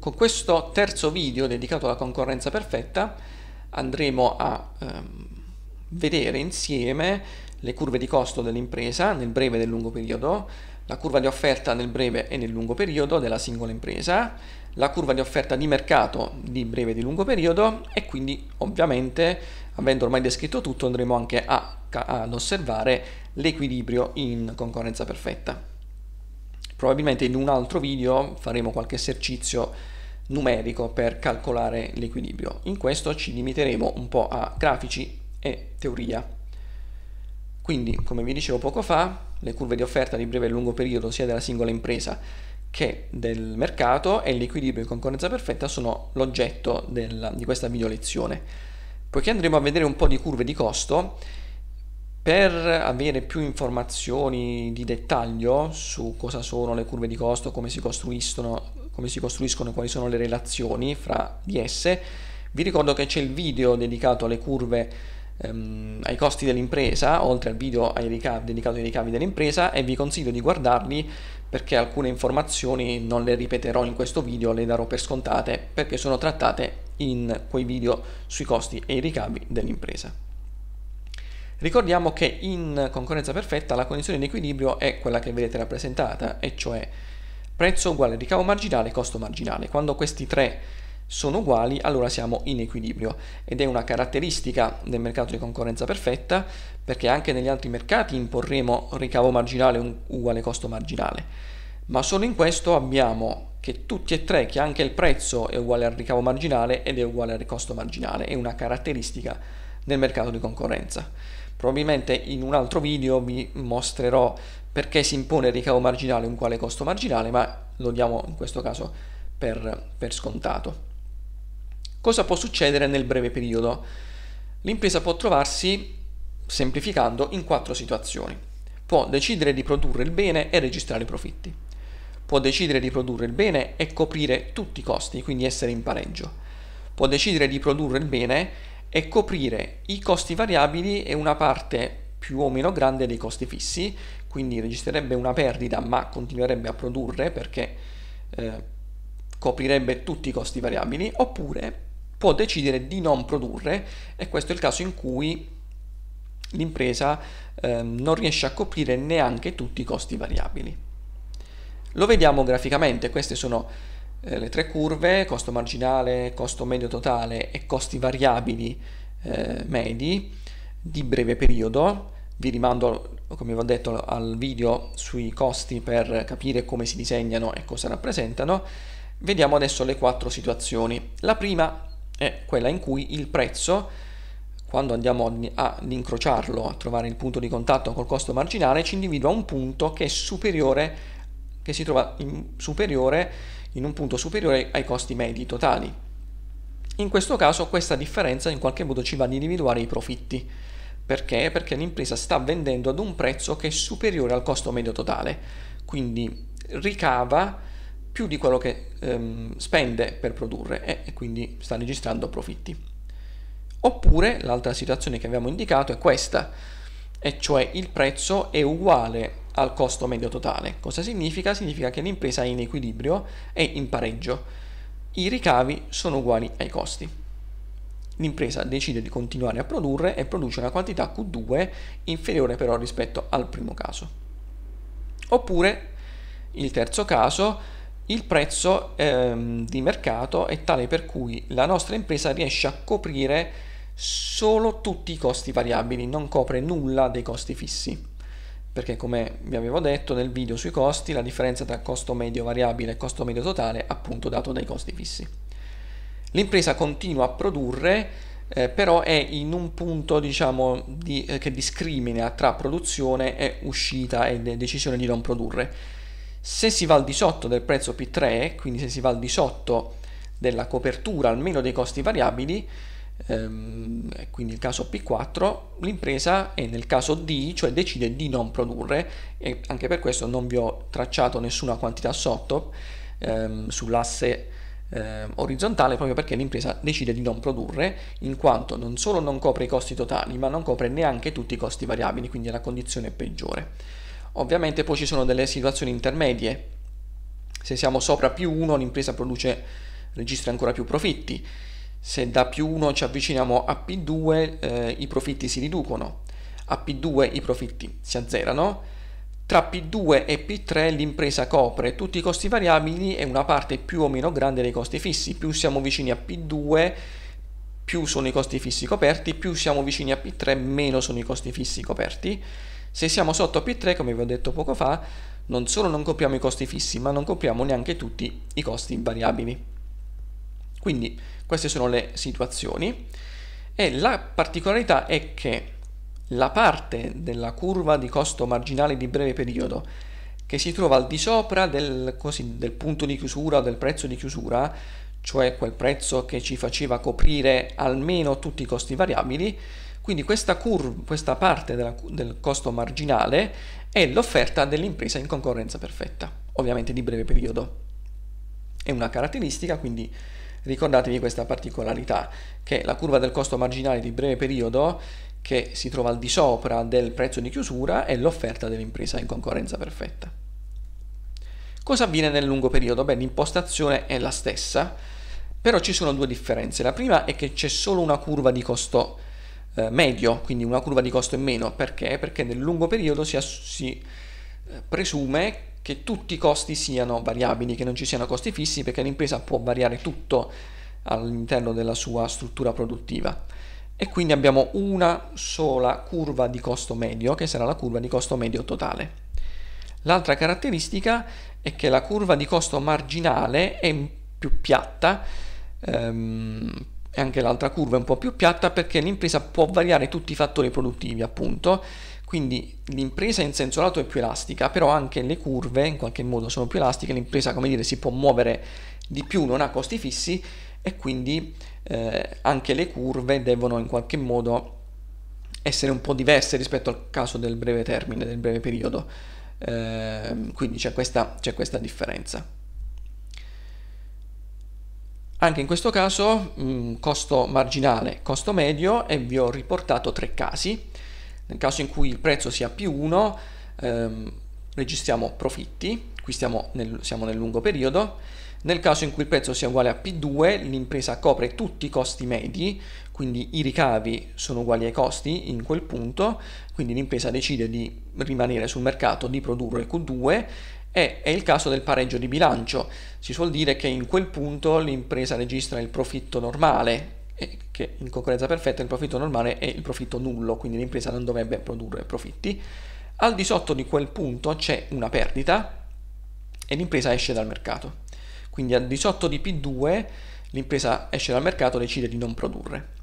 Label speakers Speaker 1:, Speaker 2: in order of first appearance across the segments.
Speaker 1: Con questo terzo video dedicato alla concorrenza perfetta andremo a ehm, vedere insieme le curve di costo dell'impresa nel breve e nel lungo periodo, la curva di offerta nel breve e nel lungo periodo della singola impresa, la curva di offerta di mercato di breve e di lungo periodo e quindi ovviamente avendo ormai descritto tutto andremo anche a, ad osservare l'equilibrio in concorrenza perfetta. Probabilmente in un altro video faremo qualche esercizio numerico per calcolare l'equilibrio. In questo ci limiteremo un po' a grafici e teoria. Quindi, come vi dicevo poco fa, le curve di offerta di breve e lungo periodo sia della singola impresa che del mercato e l'equilibrio in concorrenza perfetta sono l'oggetto di questa video lezione. Poiché andremo a vedere un po' di curve di costo, per avere più informazioni di dettaglio su cosa sono le curve di costo, come si costruiscono, come si costruiscono e quali sono le relazioni fra di esse, vi ricordo che c'è il video dedicato alle curve ehm, ai costi dell'impresa, oltre al video ai ricavi, dedicato ai ricavi dell'impresa e vi consiglio di guardarli perché alcune informazioni non le ripeterò in questo video, le darò per scontate perché sono trattate in quei video sui costi e i ricavi dell'impresa. Ricordiamo che in concorrenza perfetta la condizione di equilibrio è quella che vedete rappresentata, e cioè prezzo uguale ricavo marginale, costo marginale. Quando questi tre sono uguali, allora siamo in equilibrio ed è una caratteristica del mercato di concorrenza perfetta perché anche negli altri mercati imporremo ricavo marginale uguale costo marginale. Ma solo in questo abbiamo che tutti e tre, che anche il prezzo è uguale al ricavo marginale ed è uguale al costo marginale, è una caratteristica del mercato di concorrenza probabilmente in un altro video vi mostrerò perché si impone il ricavo marginale un quale costo marginale, ma lo diamo in questo caso per, per scontato. Cosa può succedere nel breve periodo? L'impresa può trovarsi, semplificando, in quattro situazioni. Può decidere di produrre il bene e registrare i profitti. Può decidere di produrre il bene e coprire tutti i costi, quindi essere in pareggio. Può decidere di produrre il bene e coprire i costi variabili e una parte più o meno grande dei costi fissi, quindi registrerebbe una perdita ma continuerebbe a produrre perché eh, coprirebbe tutti i costi variabili, oppure può decidere di non produrre e questo è il caso in cui l'impresa eh, non riesce a coprire neanche tutti i costi variabili. Lo vediamo graficamente, queste sono eh, le tre curve, costo marginale, costo medio totale e costi variabili eh, medi di breve periodo. Vi rimando, come vi ho detto, al video sui costi per capire come si disegnano e cosa rappresentano. Vediamo adesso le quattro situazioni. La prima è quella in cui il prezzo quando andiamo ad incrociarlo, a trovare il punto di contatto col costo marginale, ci individua un punto che è superiore, che si trova in, superiore in un punto superiore ai costi medi totali. In questo caso questa differenza in qualche modo ci va ad individuare i profitti. Perché? Perché l'impresa sta vendendo ad un prezzo che è superiore al costo medio totale, quindi ricava più di quello che ehm, spende per produrre e, eh, e quindi sta registrando profitti. Oppure l'altra situazione che abbiamo indicato è questa, e cioè il prezzo è uguale al costo medio totale. Cosa significa? Significa che l'impresa è in equilibrio e in pareggio. I ricavi sono uguali ai costi. L'impresa decide di continuare a produrre e produce una quantità Q2 inferiore però rispetto al primo caso. Oppure, il terzo caso, il prezzo ehm, di mercato è tale per cui la nostra impresa riesce a coprire solo tutti i costi variabili, non copre nulla dei costi fissi perché come vi avevo detto nel video sui costi la differenza tra costo medio variabile e costo medio totale è appunto dato dai costi fissi. L'impresa continua a produrre eh, però è in un punto diciamo, di, eh, che discrimina tra produzione e uscita e decisione di non produrre. Se si va al di sotto del prezzo P3, quindi se si va al di sotto della copertura almeno dei costi variabili, ehm, quindi il caso P4, l'impresa è nel caso D, cioè decide di non produrre e anche per questo non vi ho tracciato nessuna quantità sotto ehm, sull'asse eh, orizzontale proprio perché l'impresa decide di non produrre in quanto non solo non copre i costi totali ma non copre neanche tutti i costi variabili quindi è la condizione peggiore ovviamente poi ci sono delle situazioni intermedie se siamo sopra più 1 l'impresa produce registra ancora più profitti se da p 1 ci avviciniamo a P2 eh, i profitti si riducono, a P2 i profitti si azzerano, tra P2 e P3 l'impresa copre tutti i costi variabili e una parte più o meno grande dei costi fissi. Più siamo vicini a P2, più sono i costi fissi coperti, più siamo vicini a P3, meno sono i costi fissi coperti. Se siamo sotto P3, come vi ho detto poco fa, non solo non copriamo i costi fissi, ma non copriamo neanche tutti i costi variabili. Quindi queste sono le situazioni e la particolarità è che la parte della curva di costo marginale di breve periodo che si trova al di sopra del, così, del punto di chiusura del prezzo di chiusura, cioè quel prezzo che ci faceva coprire almeno tutti i costi variabili, quindi questa, curva, questa parte della, del costo marginale è l'offerta dell'impresa in concorrenza perfetta, ovviamente di breve periodo. È una caratteristica, quindi Ricordatevi questa particolarità, che la curva del costo marginale di breve periodo che si trova al di sopra del prezzo di chiusura è l'offerta dell'impresa in concorrenza perfetta. Cosa avviene nel lungo periodo? Beh, l'impostazione è la stessa, però ci sono due differenze. La prima è che c'è solo una curva di costo eh, medio, quindi una curva di costo in meno. Perché? Perché nel lungo periodo si, si eh, presume che tutti i costi siano variabili, che non ci siano costi fissi, perché l'impresa può variare tutto all'interno della sua struttura produttiva. E quindi abbiamo una sola curva di costo medio, che sarà la curva di costo medio totale. L'altra caratteristica è che la curva di costo marginale è più piatta, ehm, anche l'altra curva è un po' più piatta perché l'impresa può variare tutti i fattori produttivi, appunto, quindi l'impresa in senso lato è più elastica, però anche le curve in qualche modo sono più elastiche, l'impresa come dire si può muovere di più, non ha costi fissi e quindi eh, anche le curve devono in qualche modo essere un po' diverse rispetto al caso del breve termine, del breve periodo. Eh, quindi c'è questa, c'è questa differenza. Anche in questo caso mh, mm, costo marginale, costo medio e vi ho riportato tre casi. Nel caso in cui il prezzo sia più 1, ehm, registriamo profitti, qui nel, siamo nel lungo periodo. Nel caso in cui il prezzo sia uguale a P2, l'impresa copre tutti i costi medi, quindi i ricavi sono uguali ai costi in quel punto, quindi l'impresa decide di rimanere sul mercato, di produrre Q2 e è il caso del pareggio di bilancio. Si suol dire che in quel punto l'impresa registra il profitto normale, che in concorrenza perfetta il profitto normale è il profitto nullo, quindi l'impresa non dovrebbe produrre profitti. Al di sotto di quel punto c'è una perdita e l'impresa esce dal mercato. Quindi al di sotto di P2 l'impresa esce dal mercato e decide di non produrre.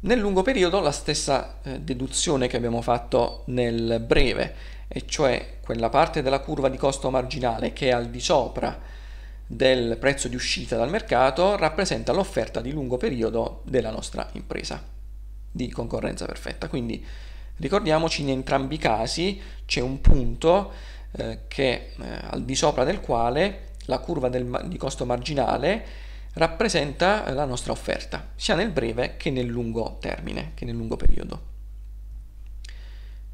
Speaker 1: Nel lungo periodo la stessa eh, deduzione che abbiamo fatto nel breve, e cioè quella parte della curva di costo marginale che è al di sopra del prezzo di uscita dal mercato rappresenta l'offerta di lungo periodo della nostra impresa di concorrenza perfetta. Quindi ricordiamoci in entrambi i casi c'è un punto eh, che eh, al di sopra del quale la curva del, di costo marginale rappresenta la nostra offerta, sia nel breve che nel lungo termine, che nel lungo periodo.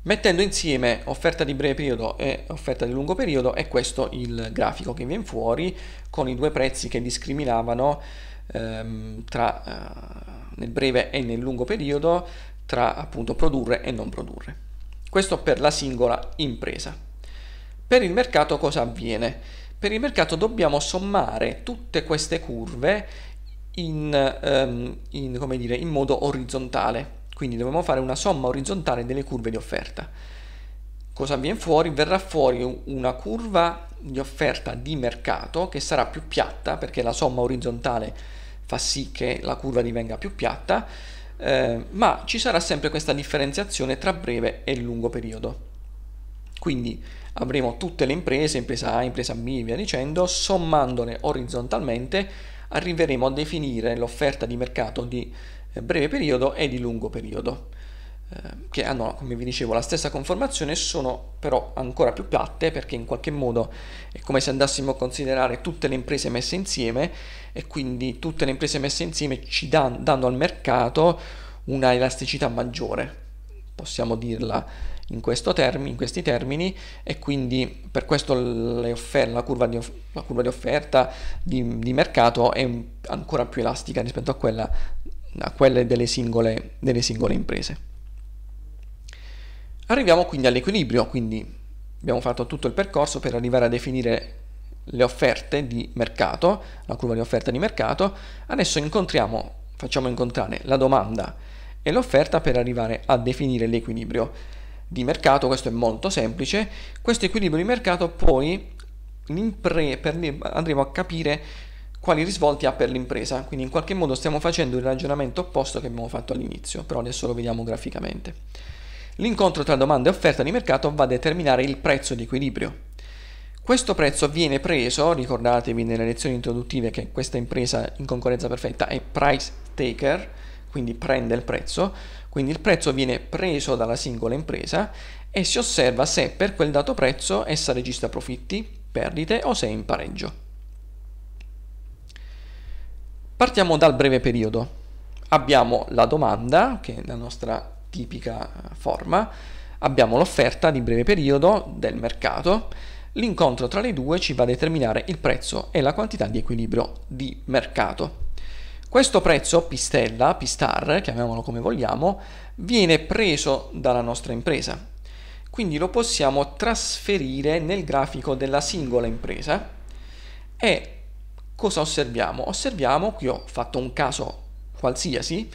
Speaker 1: Mettendo insieme offerta di breve periodo e offerta di lungo periodo è questo il grafico che viene fuori con i due prezzi che discriminavano ehm, tra, eh, nel breve e nel lungo periodo tra appunto produrre e non produrre. Questo per la singola impresa. Per il mercato cosa avviene? Per il mercato dobbiamo sommare tutte queste curve in, ehm, in, dire, in modo orizzontale quindi dobbiamo fare una somma orizzontale delle curve di offerta. Cosa viene fuori? Verrà fuori una curva di offerta di mercato che sarà più piatta perché la somma orizzontale fa sì che la curva divenga più piatta, eh, ma ci sarà sempre questa differenziazione tra breve e lungo periodo. Quindi avremo tutte le imprese, impresa A, impresa B, via dicendo, sommandole orizzontalmente arriveremo a definire l'offerta di mercato di eh, breve periodo e di lungo periodo, eh, che hanno, come vi dicevo, la stessa conformazione sono però ancora più piatte perché in qualche modo è come se andassimo a considerare tutte le imprese messe insieme e quindi tutte le imprese messe insieme ci dan- danno al mercato una elasticità maggiore, possiamo dirla in, termine, in, questi termini e quindi per questo offer- la, curva di la, curva di offerta di, di mercato è ancora più elastica rispetto a quella a quelle delle singole, delle singole imprese. Arriviamo quindi all'equilibrio, quindi abbiamo fatto tutto il percorso per arrivare a definire le offerte di mercato, la curva di offerta di mercato, adesso incontriamo, facciamo incontrare la domanda e l'offerta per arrivare a definire l'equilibrio di mercato, questo è molto semplice, questo equilibrio di mercato poi per, andremo a capire quali risvolti ha per l'impresa. Quindi in qualche modo stiamo facendo il ragionamento opposto che abbiamo fatto all'inizio, però adesso lo vediamo graficamente. L'incontro tra domanda e offerta di mercato va a determinare il prezzo di equilibrio. Questo prezzo viene preso, ricordatevi nelle lezioni introduttive che questa impresa in concorrenza perfetta è price taker, quindi prende il prezzo, quindi il prezzo viene preso dalla singola impresa e si osserva se per quel dato prezzo essa registra profitti, perdite o se è in pareggio. Partiamo dal breve periodo. Abbiamo la domanda, che è la nostra tipica eh, forma, abbiamo l'offerta di breve periodo del mercato, l'incontro tra le due ci va a determinare il prezzo e la quantità di equilibrio di mercato. Questo prezzo, pistella, pistar, chiamiamolo come vogliamo, viene preso dalla nostra impresa. Quindi lo possiamo trasferire nel grafico della singola impresa e cosa osserviamo? Osserviamo, qui ho fatto un caso qualsiasi,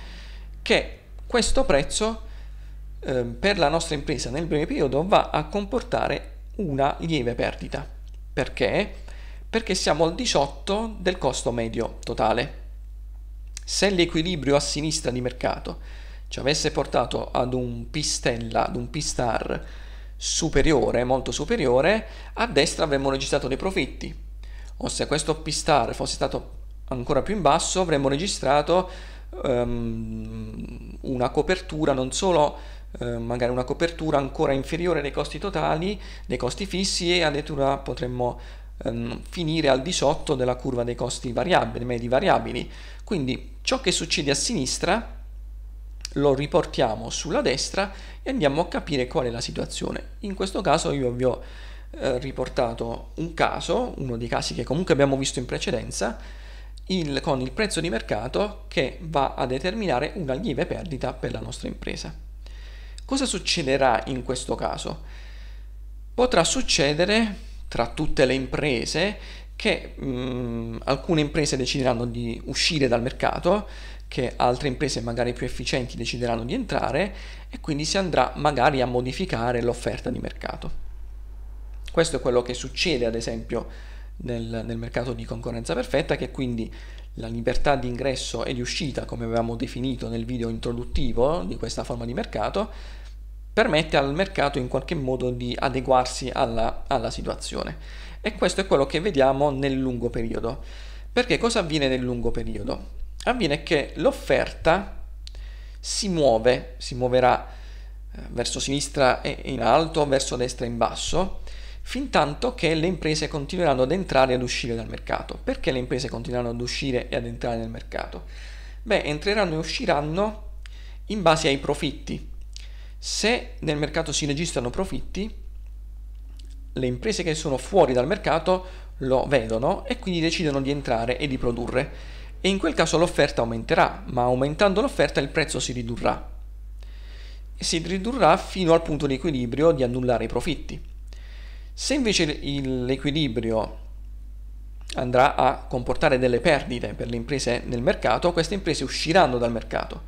Speaker 1: che questo prezzo eh, per la nostra impresa nel breve periodo va a comportare una lieve perdita. Perché? Perché siamo al 18 del costo medio totale. Se l'equilibrio a sinistra di mercato ci avesse portato ad un pistella, ad un pistar superiore, molto superiore, a destra avremmo registrato dei profitti, o se questo P star fosse stato ancora più in basso avremmo registrato um, una copertura non solo eh, magari una copertura ancora inferiore dei costi totali, dei costi fissi e addirittura potremmo ehm, finire al di sotto della curva dei costi variabili, medi variabili. Quindi ciò che succede a sinistra lo riportiamo sulla destra e andiamo a capire qual è la situazione. In questo caso io vi ho eh, riportato un caso, uno dei casi che comunque abbiamo visto in precedenza, il, con il prezzo di mercato che va a determinare una lieve perdita per la nostra impresa. Cosa succederà in questo caso? Potrà succedere tra tutte le imprese che mh, mm, alcune imprese decideranno di uscire dal mercato, che altre imprese magari più efficienti decideranno di entrare e quindi si andrà magari a modificare l'offerta di mercato. Questo è quello che succede ad esempio nel, nel mercato di concorrenza perfetta che quindi la libertà di ingresso e di uscita, come avevamo definito nel video introduttivo di questa forma di mercato, permette al mercato in qualche modo di adeguarsi alla, alla situazione. E questo è quello che vediamo nel lungo periodo. Perché cosa avviene nel lungo periodo? Avviene che l'offerta si muove, si muoverà eh, verso sinistra in alto, verso destra in basso, fin tanto che le imprese continueranno ad entrare e ad uscire dal mercato. Perché le imprese continueranno ad uscire e ad entrare nel mercato? Beh, entreranno e usciranno in base ai profitti. Se nel mercato si registrano profitti, le imprese che sono fuori dal mercato lo vedono e quindi decidono di entrare e di produrre. E in quel caso l'offerta aumenterà, ma aumentando l'offerta il prezzo si ridurrà. Si ridurrà fino al punto di equilibrio di annullare i profitti. Se invece l'equilibrio andrà a comportare delle perdite per le imprese nel mercato, queste imprese usciranno dal mercato,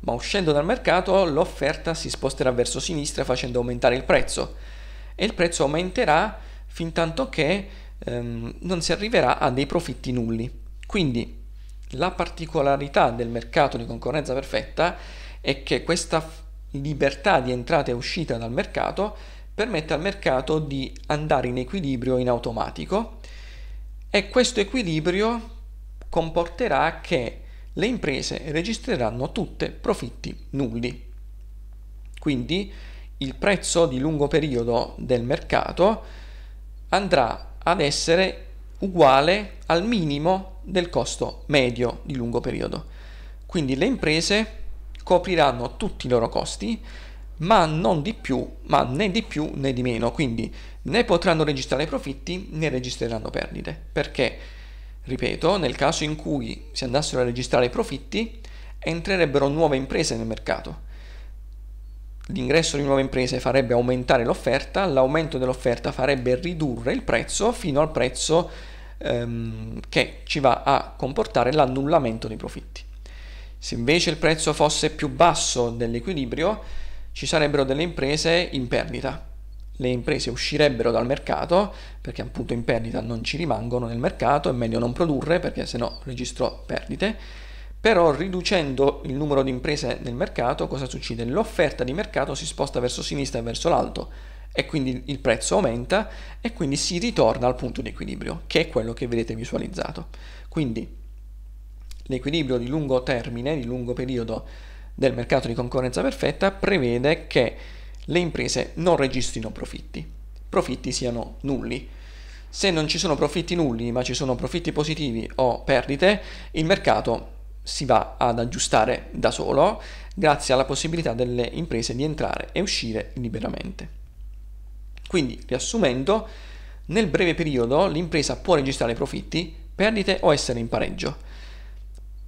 Speaker 1: ma uscendo dal mercato l'offerta si sposterà verso sinistra facendo aumentare il prezzo e il prezzo aumenterà fin tanto che ehm, non si arriverà a dei profitti nulli. Quindi la particolarità del mercato di concorrenza perfetta è che questa libertà di entrata e uscita dal mercato permette al mercato di andare in equilibrio in automatico e questo equilibrio comporterà che le imprese registreranno tutte profitti nulli. Quindi il prezzo di lungo periodo del mercato andrà ad essere uguale al minimo del costo medio di lungo periodo. Quindi le imprese copriranno tutti i loro costi ma non di più, ma né di più né di meno, quindi né potranno registrare profitti né registreranno perdite, perché, ripeto, nel caso in cui si andassero a registrare profitti, entrerebbero nuove imprese nel mercato. L'ingresso di nuove imprese farebbe aumentare l'offerta, l'aumento dell'offerta farebbe ridurre il prezzo fino al prezzo ehm, che ci va a comportare l'annullamento dei profitti. Se invece il prezzo fosse più basso dell'equilibrio, ci sarebbero delle imprese in perdita. Le imprese uscirebbero dal mercato perché appunto in perdita non ci rimangono nel mercato, è meglio non produrre perché sennò registro perdite, però riducendo il numero di imprese nel mercato cosa succede? L'offerta di mercato si sposta verso sinistra e verso l'alto e quindi il prezzo aumenta e quindi si ritorna al punto di equilibrio, che è quello che vedete visualizzato. Quindi l'equilibrio di lungo termine, di lungo periodo, del mercato di concorrenza perfetta prevede che le imprese non registrino profitti, profitti siano nulli. Se non ci sono profitti nulli ma ci sono profitti positivi o perdite, il mercato si va ad aggiustare da solo grazie alla possibilità delle imprese di entrare e uscire liberamente. Quindi, riassumendo, nel breve periodo l'impresa può registrare profitti, perdite o essere in pareggio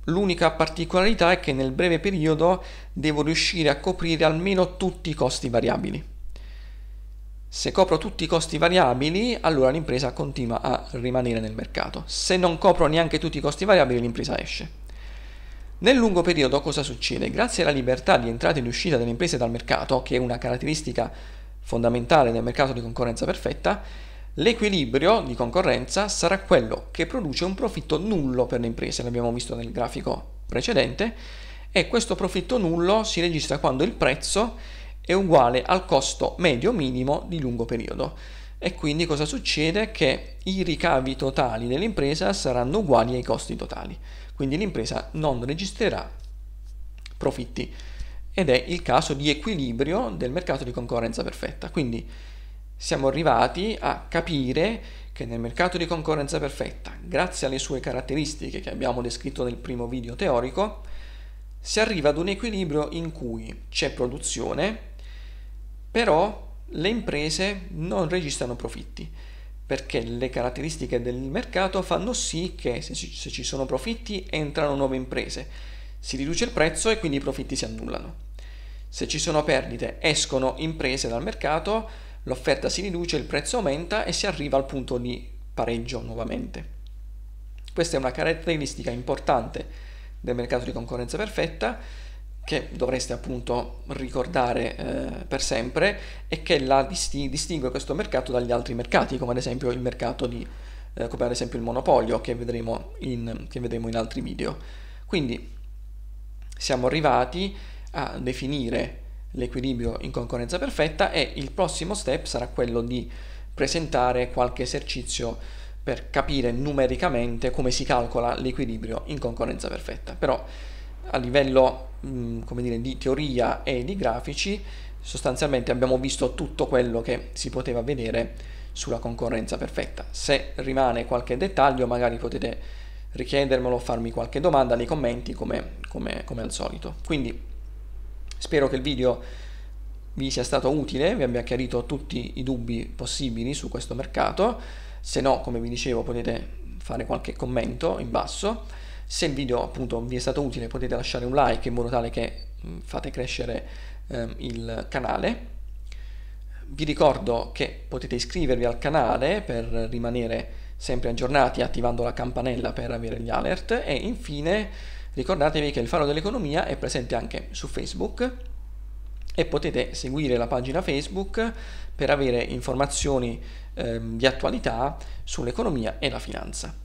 Speaker 1: L'unica particolarità è che nel breve periodo devo riuscire a coprire almeno tutti i costi variabili. Se copro tutti i costi variabili, allora l'impresa continua a rimanere nel mercato. Se non copro neanche tutti i costi variabili, l'impresa esce. Nel lungo periodo cosa succede? Grazie alla libertà di entrata e di uscita delle imprese dal mercato, che è una caratteristica fondamentale del mercato di concorrenza perfetta, L'equilibrio di concorrenza sarà quello che produce un profitto nullo per le imprese, l'abbiamo visto nel grafico precedente, e questo profitto nullo si registra quando il prezzo è uguale al costo medio minimo di lungo periodo. E quindi cosa succede? Che i ricavi totali dell'impresa saranno uguali ai costi totali. Quindi l'impresa non registrerà profitti ed è il caso di equilibrio del mercato di concorrenza perfetta. Quindi siamo arrivati a capire che nel mercato di concorrenza perfetta, grazie alle sue caratteristiche che abbiamo descritto nel primo video teorico, si arriva ad un equilibrio in cui c'è produzione, però le imprese non registrano profitti, perché le caratteristiche del mercato fanno sì che se ci sono profitti entrano nuove imprese, si riduce il prezzo e quindi i profitti si annullano. Se ci sono perdite escono imprese dal mercato, l'offerta si riduce, il prezzo aumenta e si arriva al punto di pareggio nuovamente. Questa è una caratteristica importante del mercato di concorrenza perfetta che dovreste appunto ricordare eh, per sempre e che la disti- distingue questo mercato dagli altri mercati, come ad esempio il mercato di eh, come ad esempio il monopolio che vedremo in, che vedremo in altri video. Quindi siamo arrivati a definire l'equilibrio in concorrenza perfetta e il prossimo step sarà quello di presentare qualche esercizio per capire numericamente come si calcola l'equilibrio in concorrenza perfetta. Però a livello mm, dire, di teoria e di grafici sostanzialmente abbiamo visto tutto quello che si poteva vedere sulla concorrenza perfetta. Se rimane qualche dettaglio magari potete richiedermelo, farmi qualche domanda nei commenti come, come, come al solito. Quindi Spero che il video vi sia stato utile, vi abbia chiarito tutti i dubbi possibili su questo mercato, se no come vi dicevo potete fare qualche commento in basso, se il video appunto vi è stato utile potete lasciare un like in modo tale che mm, fate crescere eh, il canale, vi ricordo che potete iscrivervi al canale per rimanere sempre aggiornati attivando la campanella per avere gli alert e infine Ricordatevi che il Faro dell'Economia è presente anche su Facebook e potete seguire la pagina Facebook per avere informazioni eh, di attualità sull'economia e la finanza.